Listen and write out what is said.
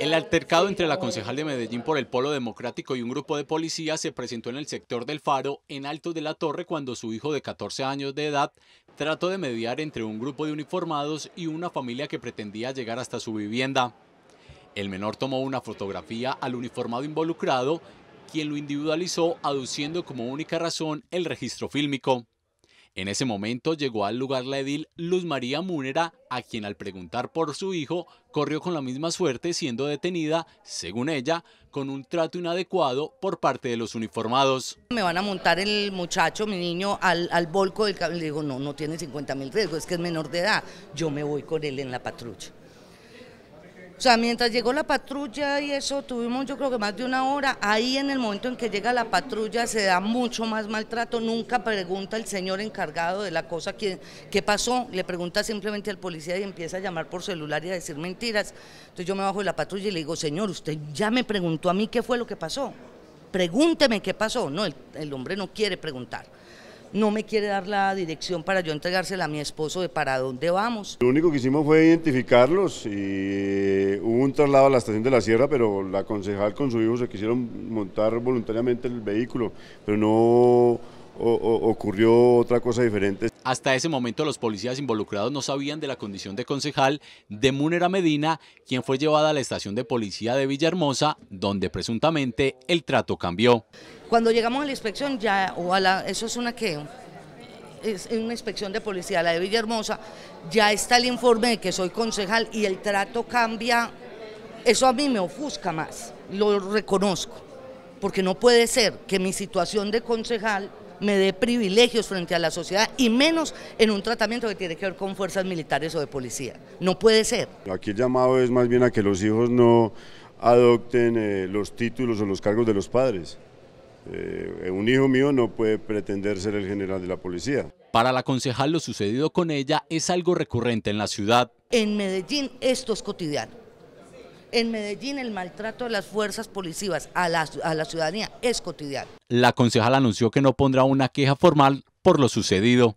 El altercado entre la concejal de Medellín por el Polo Democrático y un grupo de policías se presentó en el sector del Faro, en Alto de la Torre, cuando su hijo de 14 años de edad trató de mediar entre un grupo de uniformados y una familia que pretendía llegar hasta su vivienda. El menor tomó una fotografía al uniformado involucrado quien lo individualizó aduciendo como única razón el registro fílmico. En ese momento llegó al lugar la edil Luz María Múnera, a quien al preguntar por su hijo, corrió con la misma suerte siendo detenida, según ella, con un trato inadecuado por parte de los uniformados. Me van a montar el muchacho, mi niño, al, al volco del cable. Le digo, no, no tiene 50 mil riesgos, es que es menor de edad. Yo me voy con él en la patrulla. O sea, mientras llegó la patrulla y eso, tuvimos yo creo que más de una hora. Ahí en el momento en que llega la patrulla se da mucho más maltrato. Nunca pregunta el señor encargado de la cosa qué pasó. Le pregunta simplemente al policía y empieza a llamar por celular y a decir mentiras. Entonces yo me bajo de la patrulla y le digo, señor, usted ya me preguntó a mí qué fue lo que pasó. Pregúnteme qué pasó. No, el hombre no quiere preguntar no me quiere dar la dirección para yo entregársela a mi esposo de para dónde vamos. Lo único que hicimos fue identificarlos y hubo un traslado a la estación de la sierra, pero la concejal con su hijo se quisieron montar voluntariamente el vehículo, pero no ocurrió otra cosa diferente. Hasta ese momento los policías involucrados no sabían de la condición de concejal de Munera Medina, quien fue llevada a la estación de policía de Villahermosa, donde presuntamente el trato cambió. Cuando llegamos a la inspección, ya, o a la, eso es una que, es una inspección de policía, la de Villahermosa, ya está el informe de que soy concejal y el trato cambia, eso a mí me ofusca más, lo reconozco, porque no puede ser que mi situación de concejal me dé privilegios frente a la sociedad y menos en un tratamiento que tiene que ver con fuerzas militares o de policía. No puede ser. Aquí el llamado es más bien a que los hijos no adopten eh, los títulos o los cargos de los padres. Eh, eh, un hijo mío no puede pretender ser el general de la policía. Para la concejal lo sucedido con ella es algo recurrente en la ciudad. En Medellín esto es cotidiano. En Medellín el maltrato de las fuerzas policivas a la, a la ciudadanía es cotidiano. La concejal anunció que no pondrá una queja formal por lo sucedido.